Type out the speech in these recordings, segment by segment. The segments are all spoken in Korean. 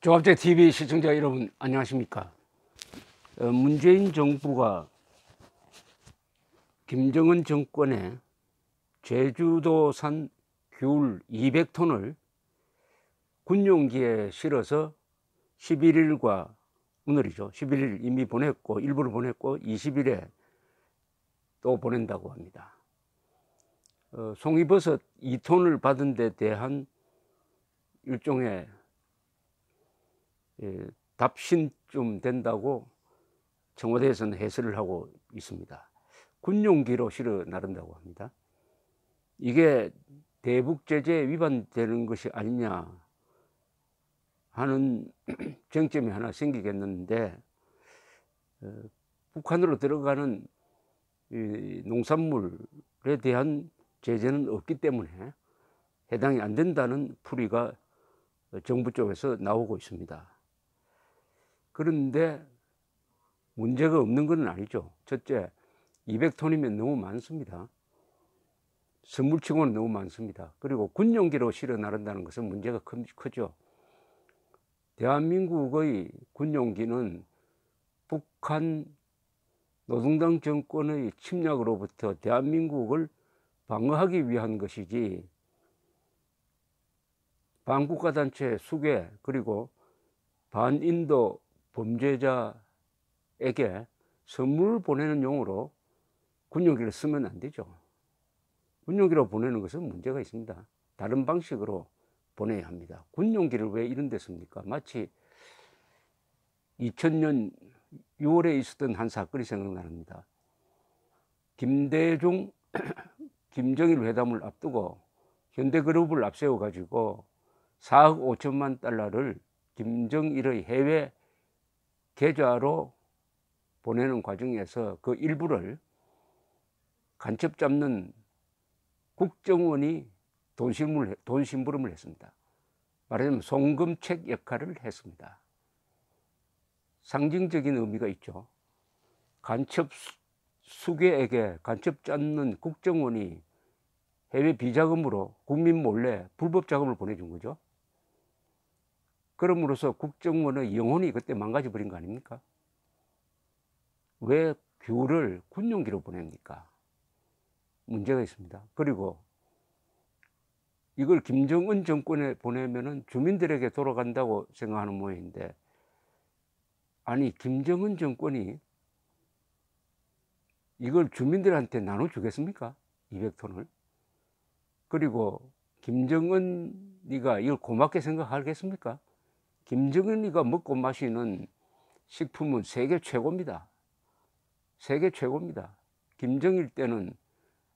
조합제 TV 시청자 여러분 안녕하십니까? 어, 문재인 정부가 김정은 정권의 제주도산 귤 200톤을 군용기에 실어서 11일과 오늘이죠. 11일 이미 보냈고 일부를 보냈고 20일에 또 보낸다고 합니다. 어, 송이버섯 2톤을 받은 데 대한 일종의 예, 답신쯤 된다고 청와대에서는 해설을 하고 있습니다. 군용기로 실어 나른다고 합니다. 이게 대북 제재에 위반되는 것이 아니냐 하는 쟁점이 하나 생기겠는데 어, 북한으로 들어가는 농산물에 대한 제재는 없기 때문에 해당이 안 된다는 풀이가 어, 정부 쪽에서 나오고 있습니다. 그런데 문제가 없는 건 아니죠. 첫째, 200톤이면 너무 많습니다. 선물치고는 너무 많습니다. 그리고 군용기로 실어 나른다는 것은 문제가 크죠. 대한민국의 군용기는 북한 노동당 정권의 침략으로부터 대한민국을 방어하기 위한 것이지 반국가 단체 수괴 그리고 반인도 범죄자에게 선물을 보내는 용으로 군용기를 쓰면 안 되죠. 군용기로 보내는 것은 문제가 있습니다. 다른 방식으로 보내야 합니다. 군용기를 왜 이런 데 씁니까? 마치 2000년 6월에 있었던 한 사건이 생각납니다. 김대중, 김정일 회담을 앞두고 현대그룹을 앞세워 가지고 4억 5천만 달러를 김정일의 해외 계좌로 보내는 과정에서 그 일부를 간첩 잡는 국정원이 돈심물 돈신부름을 했습니다. 말하자면 송금책 역할을 했습니다. 상징적인 의미가 있죠. 간첩 수계에게 간첩 잡는 국정원이 해외 비자금으로 국민 몰래 불법 자금을 보내준 거죠. 그럼으로써 국정원의 영혼이 그때 망가져 버린 거 아닙니까? 왜 교를 군용기로 보냅니까? 문제가 있습니다. 그리고 이걸 김정은 정권에 보내면 주민들에게 돌아간다고 생각하는 모양인데 아니 김정은 정권이 이걸 주민들한테 나눠주겠습니까? 200톤을 그리고 김정은이가 이걸 고맙게 생각하겠습니까? 김정은이가 먹고 마시는 식품은 세계 최고입니다. 세계 최고입니다. 김정일 때는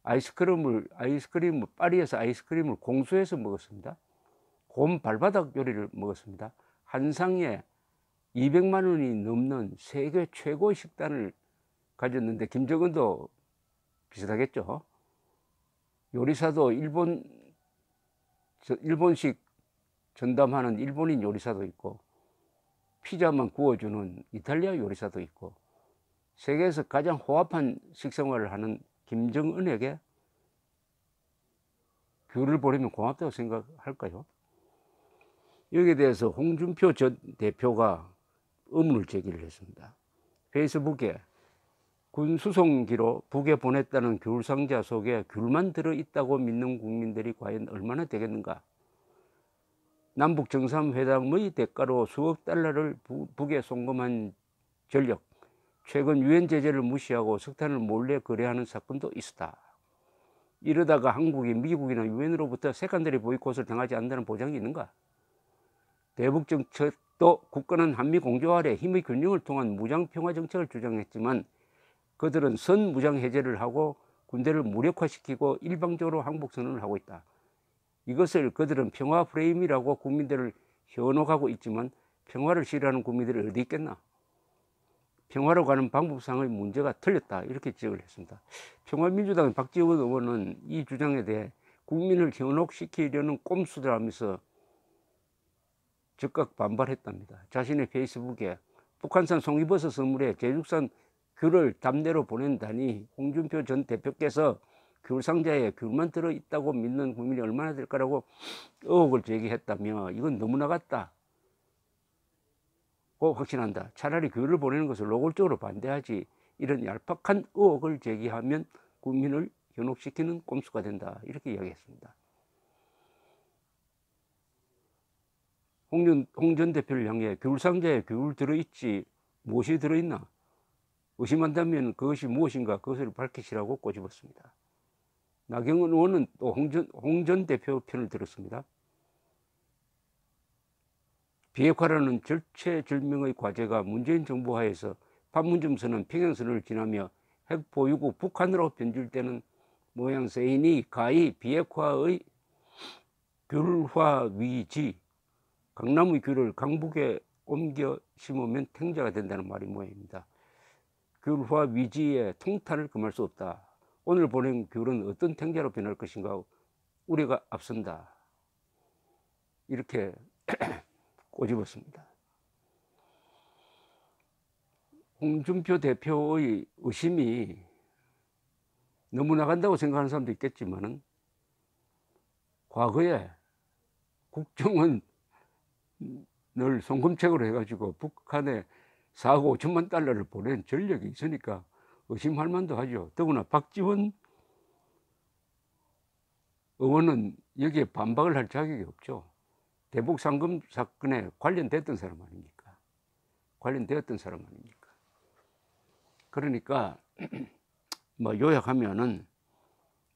아이스크림을 아이스크림을 파리에서 아이스크림을 공수해서 먹었습니다. 곰 발바닥 요리를 먹었습니다. 한 상에 200만 원이 넘는 세계 최고 식단을 가졌는데 김정은도 비슷하겠죠. 요리사도 일본 일본식 전담하는 일본인 요리사도 있고 피자만 구워주는 이탈리아 요리사도 있고 세계에서 가장 호화한 식생활을 하는 김정은에게 귤을 보내면 고맙다고 생각할까요? 여기에 대해서 홍준표 전 대표가 의문을 제기를 했습니다. 페이스북에 군 수송기로 북에 보냈다는 귤 상자 속에 귤만 들어있다고 믿는 국민들이 과연 얼마나 되겠는가 남북 정상회담의 대가로 수억 달러를 북에 송금한 전력, 최근 유엔 제재를 무시하고 석탄을 몰래 거래하는 사건도 있었다. 이러다가 한국이 미국이나 유엔으로부터 세간들이 보이콧을 당하지 않는다는 보장이 있는가? 대북 정책도 국가는 한미 공조 아래 힘의 균형을 통한 무장 평화 정책을 주장했지만 그들은 선 무장 해제를 하고 군대를 무력화시키고 일방적으로 항복 선언을 하고 있다. 이것을 그들은 평화 프레임이라고 국민들을 현혹하고 있지만 평화를 싫어하는 국민들이 어디 있겠나? 평화로 가는 방법상의 문제가 틀렸다 이렇게 지적을 했습니다. 평화민주당의 박지원 의원은 이 주장에 대해 국민을 현혹시키려는 꼼수들하면서 즉각 반발했답니다. 자신의 페이스북에 북한산 송이버섯 선물에 제육산 귤을 담내로 보낸다니 홍준표 전 대표께서 귤 그 상자에 귤만 들어 있다고 믿는 국민이 얼마나 될까라고 의혹을 제기했다며 이건 너무 나갔다. 고 확신한다. 차라리 귤을 보내는 것을 노골적으로 반대하지 이런 얄팍한 의혹을 제기하면 국민을 현혹시키는 꼼수가 된다. 이렇게 이야기했습니다. 홍전, 홍전 대표를 향해 귤 상자에 귤 들어있지 무엇이 들어있나 의심한다면 그것이 무엇인가 그것을 밝히시라고 꼬집었습니다. 나경원 의원은 또 홍전, 홍전 대표 편을 들었습니다. 비핵화라는 절체절명의 과제가 문재인 정부 하에서 판문점선은 평양선을 지나며 핵 보유국 북한으로 변질되는 모양새이니 가히 비핵화의 귤화 위지 강남의 귤을 강북에 옮겨 심으면 탱자가 된다는 말이 모양입니다. 귤화 위지의 통탄을 금할 수 없다. 오늘 보낸 교훈은 어떤 탱자로 변할 것인가 우리가 앞선다 이렇게 꼬집었습니다 홍준표 대표의 의심이 너무 나간다고 생각하는 사람도 있겠지만은 과거에 국정은 늘 송금책으로 해가지고 북한에 4억 5천만 달러를 보낸 전력이 있으니까 의심할 만도 하죠. 더구나 박지원 의원은 여기에 반박을 할 자격이 없죠. 대북 상금 사건에 관련됐던 사람 아닙니까? 관련되었던 사람 아닙니까? 그러니까 뭐 요약하면은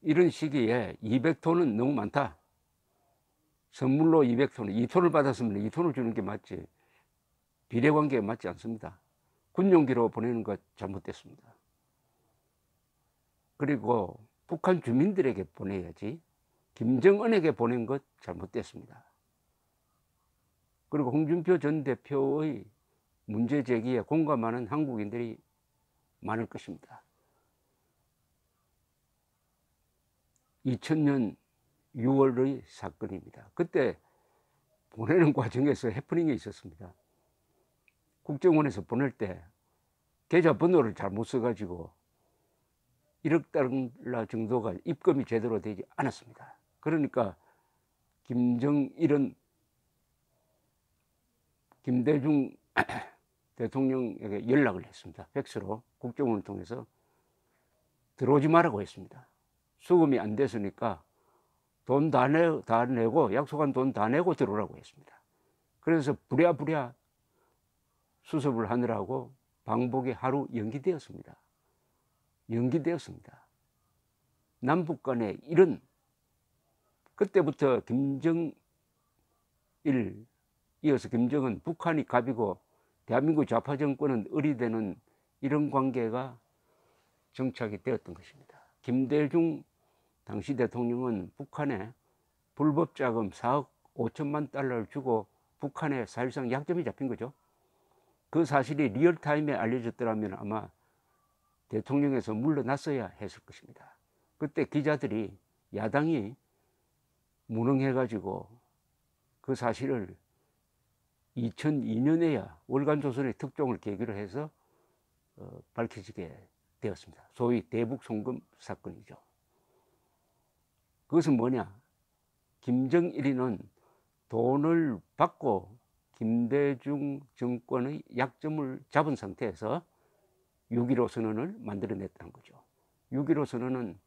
이런 시기에 200톤은 너무 많다. 선물로 200톤, 2톤을 받았으면 2톤을 주는 게 맞지. 비례관계에 맞지 않습니다. 군용기로 보내는 것 잘못됐습니다. 그리고 북한 주민들에게 보내야지 김정은에게 보낸 것 잘못됐습니다. 그리고 홍준표 전 대표의 문제 제기에 공감하는 한국인들이 많을 것입니다. 2000년 6월의 사건입니다. 그때 보내는 과정에서 해프닝이 있었습니다. 국정원에서 보낼 때 계좌번호를 잘못 써가지고 1억 달러 정도가 입금이 제대로 되지 않았습니다. 그러니까 김정일은 김대중 대통령에게 연락을 했습니다. 팩스로 국정원을 통해서 들어오지 말라고 했습니다. 수금이 안 됐으니까 돈다다 내고 약속한 돈 다 내고 들어오라고 했습니다. 그래서 부랴부랴 수습을 하느라고 방북이 하루 연기되었습니다. 연기되었습니다. 남북 간의 이런 그때부터 김정일 이어서 김정은 북한이 갑이고 대한민국 좌파 정권은 의리되는 이런 관계가 정착이 되었던 것입니다. 김대중 당시 대통령은 북한에 불법 자금 4억 5천만 달러를 주고 북한에 사실상 약점이 잡힌 거죠. 그 사실이 리얼타임에 알려졌더라면 아마 대통령에서 물러났어야 했을 것입니다. 그때 기자들이 야당이 무능해가지고 그 사실을 2002년에야 월간조선의 특종을 계기로 해서 어, 밝혀지게 되었습니다. 소위 대북송금 사건이죠. 그것은 뭐냐? 김정일이는 돈을 받고 김대중 정권의 약점을 잡은 상태에서 6.15 선언을 만들어냈다는 거죠. 6.15 선언은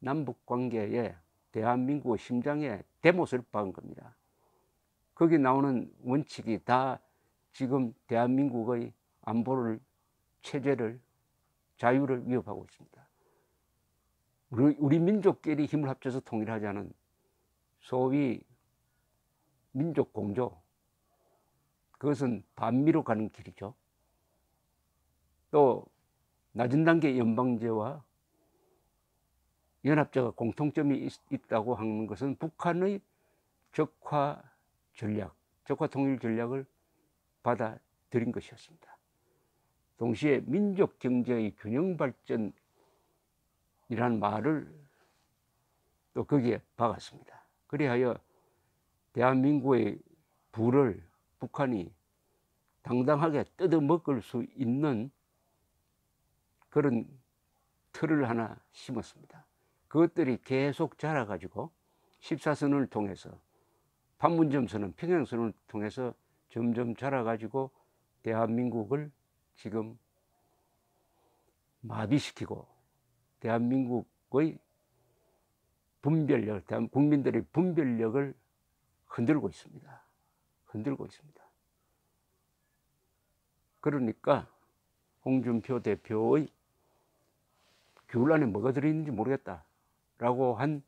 남북 관계에 대한민국의 심장에 대못을 박은 겁니다. 거기 나오는 원칙이 다 지금 대한민국의 안보를, 체제를, 자유를 위협하고 있습니다. 우리, 우리 민족끼리 힘을 합쳐서 통일하자는 소위 민족 공조, 그것은 반미로 가는 길이죠. 또 낮은 단계 연방제와 연합자가 공통점이 있, 다고 하는 것은 북한의 적화 전략, 적화 통일 전략을 받아들인 것이었습니다. 동시에 민족 경제의 균형 발전이라는 말을 또 거기에 박았습니다. 그리하여 대한민국의 부를 북한이 당당하게 뜯어먹을 수 있는 그런 틀을 하나 심었습니다. 그것들이 계속 자라가지고 14선을 통해서 판문점선언, 평양선을 통해서 점점 자라가지고 대한민국을 지금 마비시키고 대한민국의 분별력, 대한 국민들의 분별력을 흔들고 있습니다. 흔들고 있습니다. 그러니까 홍준표 대표의 귤 안에 뭐가 들어있는지 모르겠다. 라고 한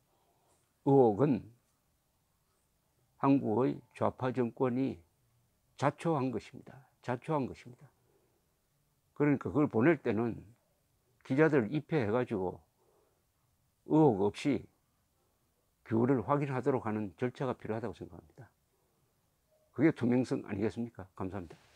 의혹은 한국의 좌파 정권이 자초한 것입니다. 자초한 것입니다. 그러니까 그걸 보낼 때는 기자들 입회해가지고 의혹 없이 교를 확인하도록 하는 절차가 필요하다고 생각합니다. 그게 투명성 아니겠습니까? 감사합니다.